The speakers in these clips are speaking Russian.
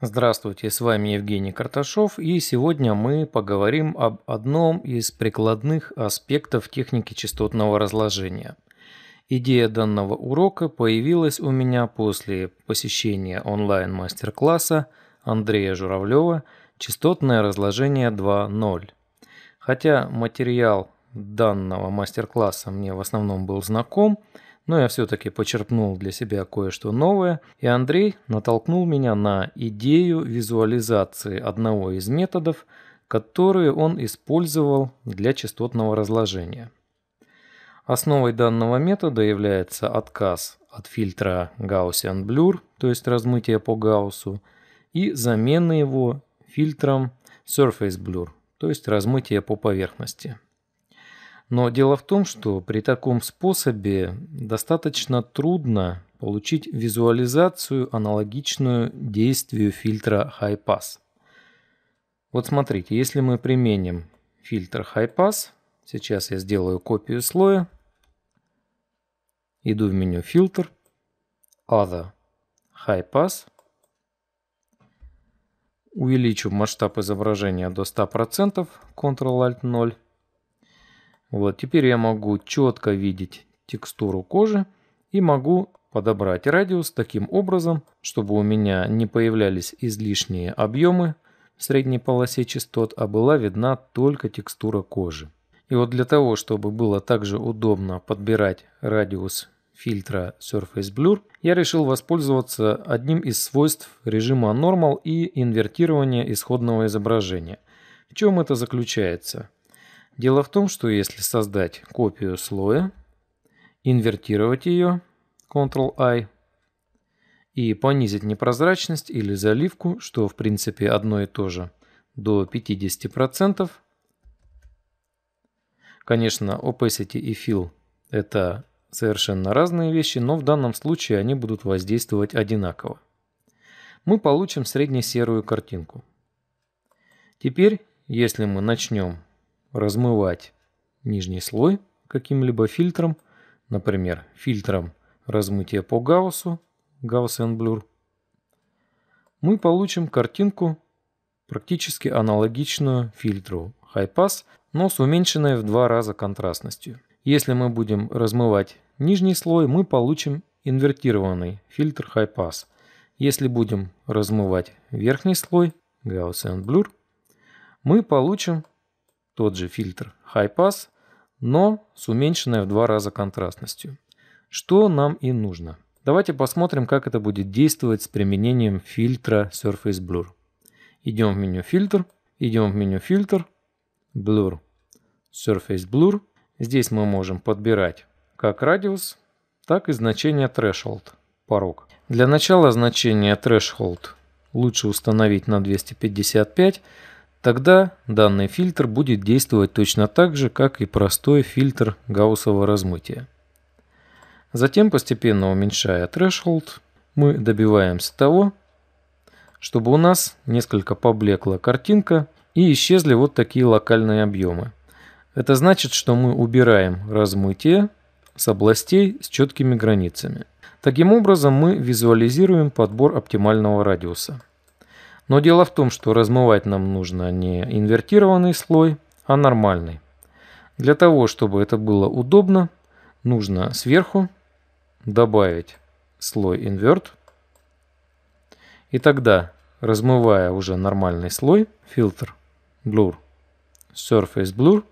Здравствуйте, с вами Евгений Карташов, и сегодня мы поговорим об одном из прикладных аспектов техники частотного разложения. Идея данного урока появилась у меня после посещения онлайн-мастер-класса Андрея Журавлева «Частотное разложение 2.0». Хотя материал данного мастер-класса мне в основном был знаком – но я все-таки почерпнул для себя кое-что новое, и Андрей натолкнул меня на идею визуализации одного из методов, которые он использовал для частотного разложения. Основой данного метода является отказ от фильтра Gaussian Blur, то есть размытие по Гауссу, и замена его фильтром Surface Blur, то есть размытие по поверхности. Но дело в том, что при таком способе достаточно трудно получить визуализацию, аналогичную действию фильтра High Pass. Вот смотрите, если мы применим фильтр High Pass, сейчас я сделаю копию слоя, иду в меню «Фильтр», «Other», «High Pass», увеличу масштаб изображения до 100%, Ctrl-Alt-0, вот теперь я могу четко видеть текстуру кожи и могу подобрать радиус таким образом, чтобы у меня не появлялись излишние объемы в средней полосе частот, а была видна только текстура кожи. И вот для того, чтобы было также удобно подбирать радиус фильтра Surface Blur, я решил воспользоваться одним из свойств режима Normal и инвертирования исходного изображения. В чем это заключается? Дело в том, что если создать копию слоя, инвертировать ее, Ctrl-I, и понизить непрозрачность или заливку, что в принципе одно и то же, до 50%. Конечно, opacity и fill это совершенно разные вещи, но в данном случае они будут воздействовать одинаково. Мы получим среднесерую картинку. Теперь, если мы начнем размывать нижний слой каким-либо фильтром, например, фильтром размытия по Гауссу, гаусс Blur), мы получим картинку, практически аналогичную фильтру High-Pass, но с уменьшенной в два раза контрастностью. Если мы будем размывать нижний слой, мы получим инвертированный фильтр High-Pass. Если будем размывать верхний слой Gaussian Blur, мы получим тот же фильтр High Pass, но с уменьшенной в два раза контрастностью. Что нам и нужно. Давайте посмотрим, как это будет действовать с применением фильтра Surface Blur. Идем в меню «Фильтр», идем в меню «Фильтр», «Blur», «Surface Blur». Здесь мы можем подбирать как радиус, так и значение threshold, порог. Для начала значение threshold лучше установить на 255, Тогда данный фильтр будет действовать точно так же, как и простой фильтр гауссового размытия. Затем, постепенно уменьшая threshold, мы добиваемся того, чтобы у нас несколько поблекла картинка и исчезли вот такие локальные объемы. Это значит, что мы убираем размытие с областей с четкими границами. Таким образом мы визуализируем подбор оптимального радиуса. Но дело в том, что размывать нам нужно не инвертированный слой, а нормальный. Для того, чтобы это было удобно, нужно сверху добавить слой инверт. И тогда, размывая уже нормальный слой, фильтр Blur, Surface Blur,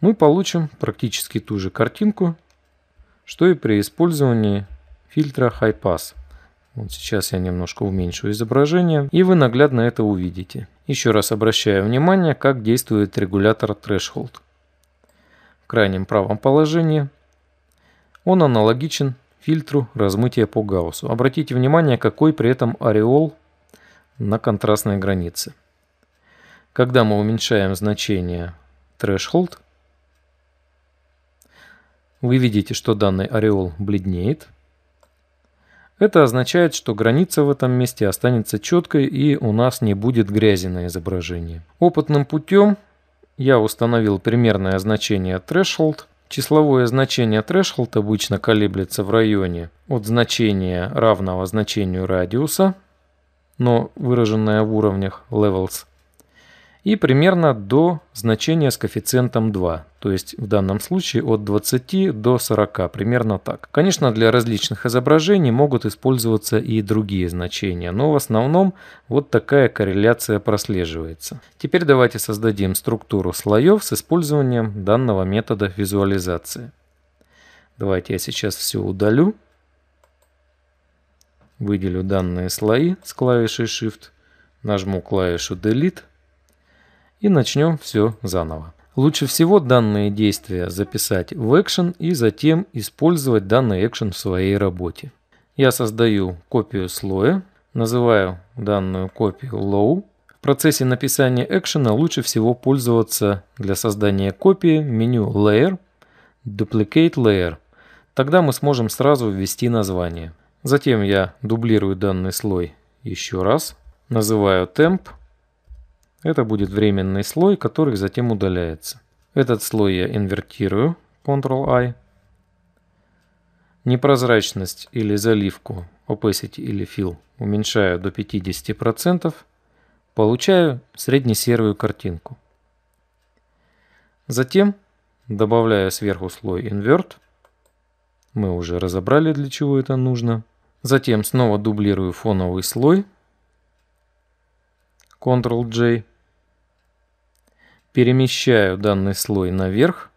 мы получим практически ту же картинку, что и при использовании фильтра High Pass. Вот сейчас я немножко уменьшу изображение, и вы наглядно это увидите. Еще раз обращаю внимание, как действует регулятор Threshold. В крайнем правом положении он аналогичен фильтру размытия по гауссу. Обратите внимание, какой при этом ореол на контрастной границе. Когда мы уменьшаем значение Threshold, вы видите, что данный ореол бледнеет – это означает, что граница в этом месте останется четкой и у нас не будет грязи на изображении. Опытным путем я установил примерное значение threshold. Числовое значение threshold обычно колеблется в районе от значения равного значению радиуса, но выраженное в уровнях levels – и примерно до значения с коэффициентом 2, то есть в данном случае от 20 до 40, примерно так. Конечно, для различных изображений могут использоваться и другие значения, но в основном вот такая корреляция прослеживается. Теперь давайте создадим структуру слоев с использованием данного метода визуализации. Давайте я сейчас все удалю, выделю данные слои с клавишей Shift, нажму клавишу Delete, и начнем все заново. Лучше всего данные действия записать в экшен и затем использовать данный экшен в своей работе. Я создаю копию слоя, называю данную копию low. В процессе написания экшена лучше всего пользоваться для создания копии меню layer, duplicate layer. Тогда мы сможем сразу ввести название. Затем я дублирую данный слой еще раз, называю temp это будет временный слой, который затем удаляется. Этот слой я инвертирую, Ctrl-I. Непрозрачность или заливку, opacity или fill уменьшаю до 50%. Получаю среднесерую картинку. Затем добавляю сверху слой invert. Мы уже разобрали, для чего это нужно. Затем снова дублирую фоновый слой. Ctrl-J. Перемещаю данный слой наверх.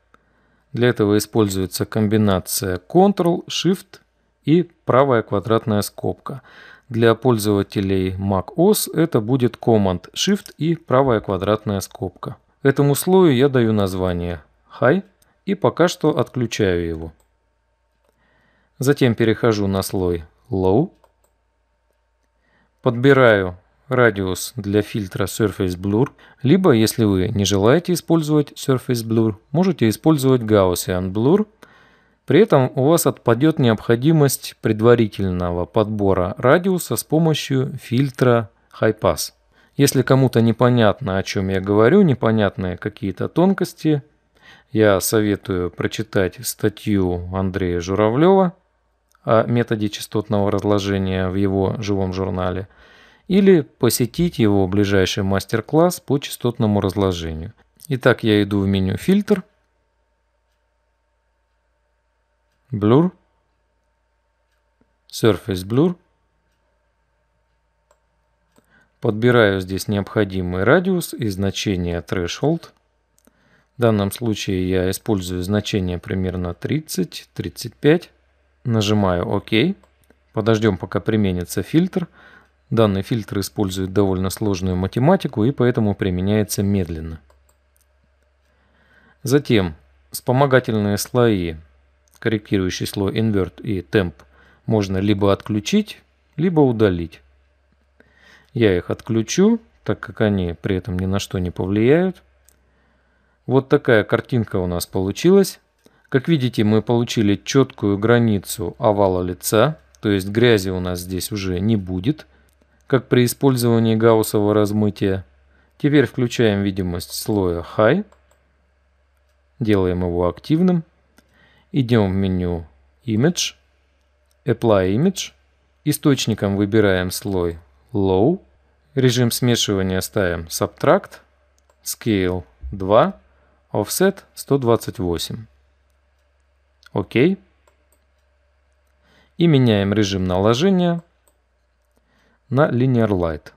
Для этого используется комбинация Ctrl, Shift и правая квадратная скобка. Для пользователей Mac OS это будет Command, Shift и правая квадратная скобка. Этому слою я даю название High и пока что отключаю его. Затем перехожу на слой Low. Подбираю радиус для фильтра Surface Blur, либо, если вы не желаете использовать Surface Blur, можете использовать Gaussian Blur. При этом у вас отпадет необходимость предварительного подбора радиуса с помощью фильтра High Pass. Если кому-то непонятно, о чем я говорю, непонятные какие-то тонкости, я советую прочитать статью Андрея Журавлева о методе частотного разложения в его живом журнале – или посетить его ближайший мастер-класс по частотному разложению. Итак, я иду в меню «Фильтр», «Blur», «Surface Blur», Подбираю здесь необходимый радиус и значение threshold. В данном случае я использую значение примерно 30-35. Нажимаю ОК. Подождем, пока применится фильтр. Фильтр. Данный фильтр использует довольно сложную математику и поэтому применяется медленно. Затем вспомогательные слои, корректирующий слой Invert и Temp, можно либо отключить, либо удалить. Я их отключу, так как они при этом ни на что не повлияют. Вот такая картинка у нас получилась. Как видите, мы получили четкую границу овала лица, то есть грязи у нас здесь уже не будет – как при использовании гауссового размытия. Теперь включаем видимость слоя High, делаем его активным, идем в меню Image, Apply Image, источником выбираем слой Low, режим смешивания ставим Subtract, Scale 2, Offset 128. Окей. И меняем режим наложения на Linear Light.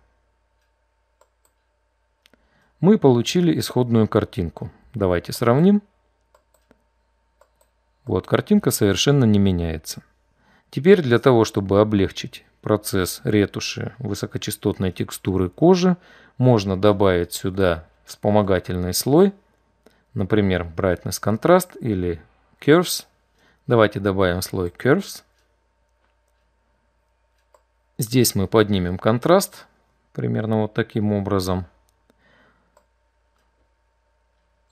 Мы получили исходную картинку. Давайте сравним. Вот, картинка совершенно не меняется. Теперь для того, чтобы облегчить процесс ретуши высокочастотной текстуры кожи, можно добавить сюда вспомогательный слой, например, Brightness Contrast или Curves. Давайте добавим слой Curves. Здесь мы поднимем контраст примерно вот таким образом.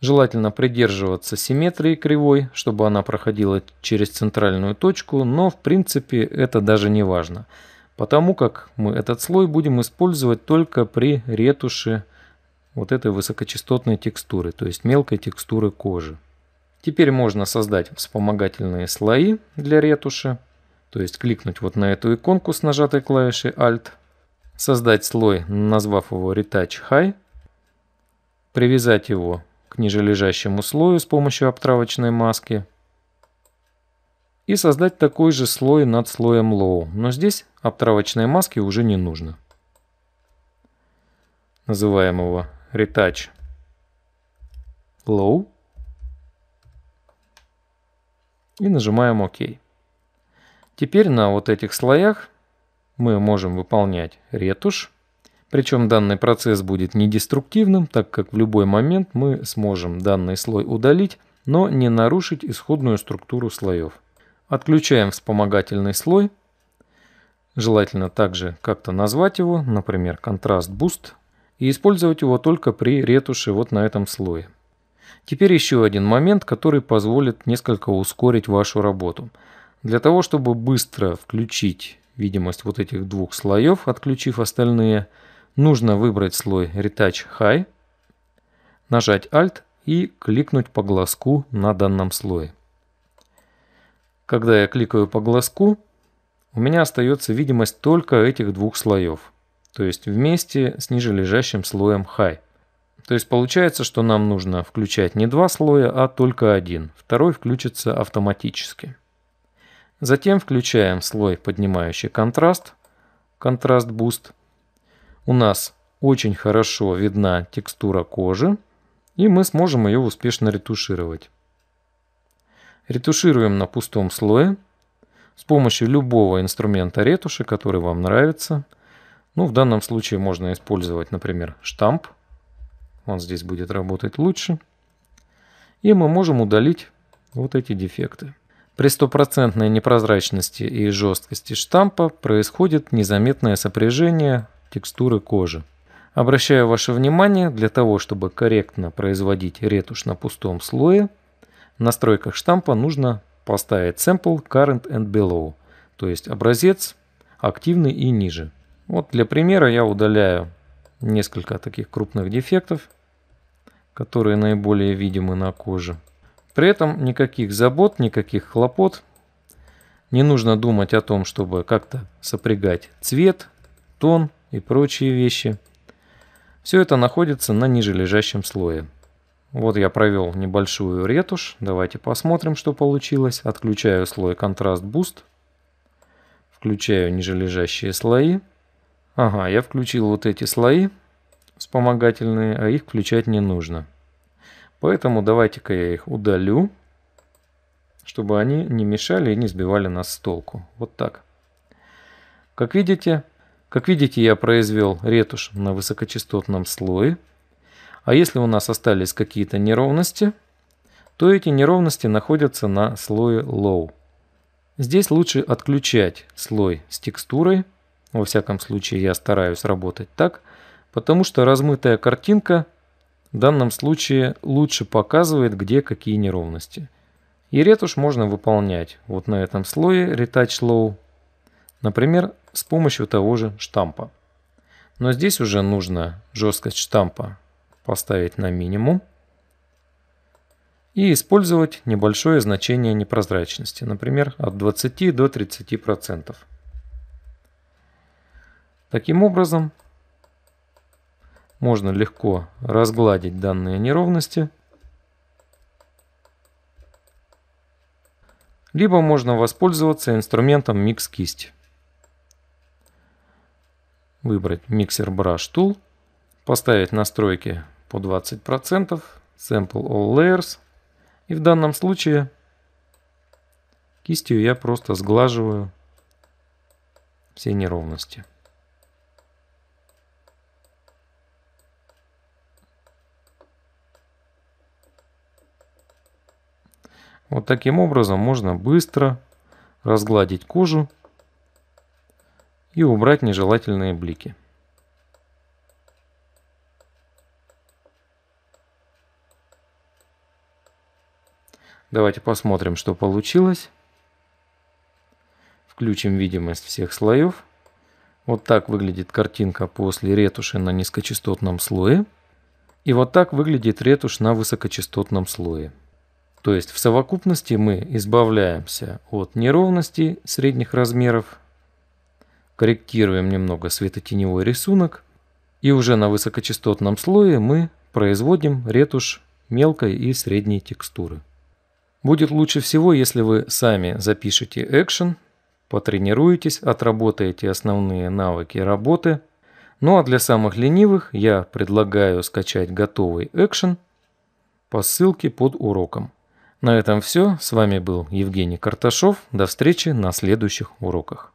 Желательно придерживаться симметрии кривой, чтобы она проходила через центральную точку, но в принципе это даже не важно, потому как мы этот слой будем использовать только при ретуши вот этой высокочастотной текстуры, то есть мелкой текстуры кожи. Теперь можно создать вспомогательные слои для ретуши то есть кликнуть вот на эту иконку с нажатой клавишей Alt, создать слой, назвав его Retouch High, привязать его к нижележащему слою с помощью обтравочной маски и создать такой же слой над слоем Low, но здесь обтравочной маски уже не нужно. Называем его Retouch Low и нажимаем ОК. OK. Теперь на вот этих слоях мы можем выполнять ретушь. Причем данный процесс будет не деструктивным, так как в любой момент мы сможем данный слой удалить, но не нарушить исходную структуру слоев. Отключаем вспомогательный слой. Желательно также как-то назвать его, например, контраст буст, и использовать его только при ретуши вот на этом слое. Теперь еще один момент, который позволит несколько ускорить вашу работу – для того, чтобы быстро включить видимость вот этих двух слоев, отключив остальные, нужно выбрать слой Retouch High, нажать Alt и кликнуть по глазку на данном слое. Когда я кликаю по глазку, у меня остается видимость только этих двух слоев, то есть вместе с нижележащим слоем High. То есть получается, что нам нужно включать не два слоя, а только один. Второй включится автоматически. Затем включаем слой, поднимающий контраст, контраст буст. У нас очень хорошо видна текстура кожи, и мы сможем ее успешно ретушировать. Ретушируем на пустом слое с помощью любого инструмента ретуши, который вам нравится. Ну, в данном случае можно использовать, например, штамп. Он здесь будет работать лучше. И мы можем удалить вот эти дефекты. При стопроцентной непрозрачности и жесткости штампа происходит незаметное сопряжение текстуры кожи. Обращаю ваше внимание, для того, чтобы корректно производить ретушь на пустом слое, в настройках штампа нужно поставить Sample Current and Below, то есть образец активный и ниже. Вот для примера я удаляю несколько таких крупных дефектов, которые наиболее видимы на коже. При этом никаких забот, никаких хлопот. Не нужно думать о том, чтобы как-то сопрягать цвет, тон и прочие вещи. Все это находится на нижележащем слое. Вот я провел небольшую ретушь. Давайте посмотрим, что получилось. Отключаю слой контраст буст. Включаю нижележащие слои. Ага, я включил вот эти слои вспомогательные, а их включать не нужно. Поэтому давайте-ка я их удалю, чтобы они не мешали и не сбивали нас с толку. Вот так. Как видите, как видите, я произвел ретушь на высокочастотном слое. А если у нас остались какие-то неровности, то эти неровности находятся на слое low. Здесь лучше отключать слой с текстурой. Во всяком случае, я стараюсь работать так, потому что размытая картинка – в данном случае лучше показывает, где какие неровности. И ретушь можно выполнять вот на этом слое Retouch Low, например, с помощью того же штампа. Но здесь уже нужно жесткость штампа поставить на минимум и использовать небольшое значение непрозрачности, например, от 20 до 30%. Таким образом, можно легко разгладить данные неровности. Либо можно воспользоваться инструментом микс кисть. Выбрать миксер Brush Tool, поставить настройки по 20%, Sample All Layers. И в данном случае кистью я просто сглаживаю все неровности. Вот таким образом можно быстро разгладить кожу и убрать нежелательные блики. Давайте посмотрим, что получилось. Включим видимость всех слоев. Вот так выглядит картинка после ретуши на низкочастотном слое. И вот так выглядит ретушь на высокочастотном слое. То есть в совокупности мы избавляемся от неровностей средних размеров, корректируем немного светотеневой рисунок, и уже на высокочастотном слое мы производим ретушь мелкой и средней текстуры. Будет лучше всего, если вы сами запишете экшен, потренируетесь, отработаете основные навыки работы. Ну а для самых ленивых я предлагаю скачать готовый экшен по ссылке под уроком. На этом все. С вами был Евгений Карташов. До встречи на следующих уроках.